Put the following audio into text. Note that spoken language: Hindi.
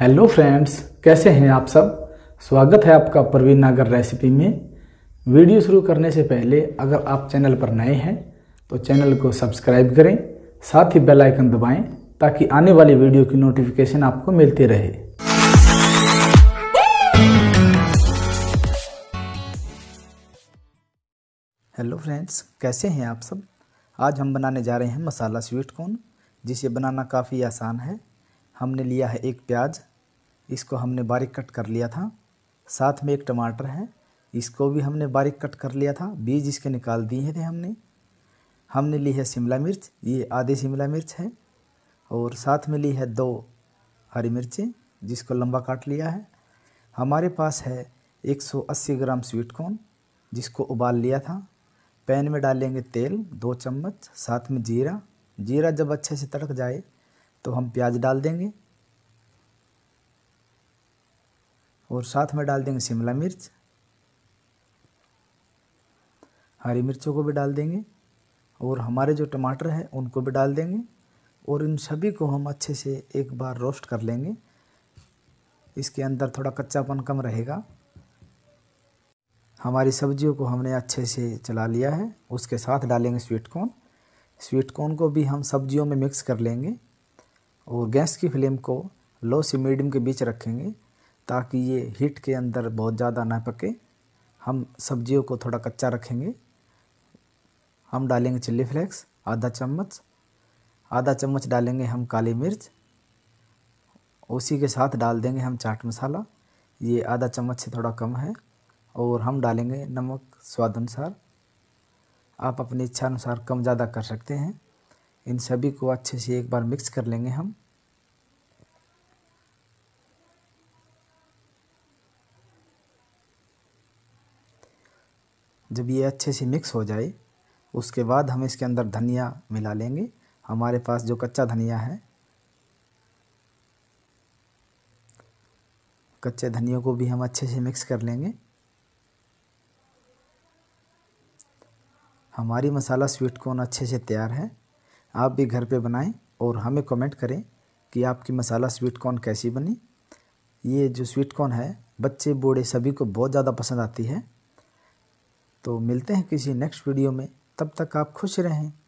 हेलो फ्रेंड्स कैसे हैं आप सब स्वागत है आपका परवीन नागर रेसिपी में वीडियो शुरू करने से पहले अगर आप चैनल पर नए हैं तो चैनल को सब्सक्राइब करें साथ ही बेल आइकन दबाएं ताकि आने वाली वीडियो की नोटिफिकेशन आपको मिलती रहे हेलो फ्रेंड्स कैसे हैं आप सब आज हम बनाने जा रहे हैं मसाला स्वीट कॉर्न जिसे बनाना काफ़ी आसान है हमने लिया है एक प्याज इसको हमने बारीक कट कर लिया था साथ में एक टमाटर है इसको भी हमने बारीक कट कर लिया था बीज इसके निकाल दिए थे हमने हमने ली है शिमला मिर्च ये आधी शिमला मिर्च है और साथ में ली है दो हरी मिर्चें जिसको लंबा काट लिया है हमारे पास है 180 ग्राम स्वीट कॉर्न जिसको उबाल लिया था पैन में डालेंगे तेल दो चम्मच साथ में जीरा जीरा जब अच्छे से तड़क जाए तो हम प्याज डाल देंगे और साथ में डाल देंगे शिमला मिर्च हरी मिर्चों को भी डाल देंगे और हमारे जो टमाटर हैं उनको भी डाल देंगे और इन सभी को हम अच्छे से एक बार रोस्ट कर लेंगे इसके अंदर थोड़ा कच्चापन कम रहेगा हमारी सब्जियों को हमने अच्छे से चला लिया है उसके साथ डालेंगे स्वीट कॉर्न स्वीट कॉर्न को भी हम सब्जियों में मिक्स कर लेंगे और गैस की फ्लेम को लो से मीडियम के बीच रखेंगे ताकि ये हीट के अंदर बहुत ज़्यादा ना पके हम सब्जियों को थोड़ा कच्चा रखेंगे हम डालेंगे चिल्ली फ्लेक्स आधा चम्मच आधा चम्मच डालेंगे हम काली मिर्च उसी के साथ डाल देंगे हम चाट मसाला ये आधा चम्मच से थोड़ा कम है और हम डालेंगे नमक स्वाद अनुसार आप अपनी इच्छा अनुसार कम ज़्यादा कर सकते हैं इन सभी को अच्छे से एक बार मिक्स कर लेंगे हम जब ये अच्छे से मिक्स हो जाए उसके बाद हम इसके अंदर धनिया मिला लेंगे हमारे पास जो कच्चा धनिया है कच्चे धनिया को भी हम अच्छे से मिक्स कर लेंगे हमारी मसाला स्वीट कॉर्न अच्छे से तैयार है आप भी घर पे बनाएं और हमें कमेंट करें कि आपकी मसाला स्वीट कॉर्न कैसी बनी ये जो स्वीट कॉर्न है बच्चे बूढ़े सभी को बहुत ज़्यादा पसंद आती है तो मिलते हैं किसी नेक्स्ट वीडियो में तब तक आप खुश रहें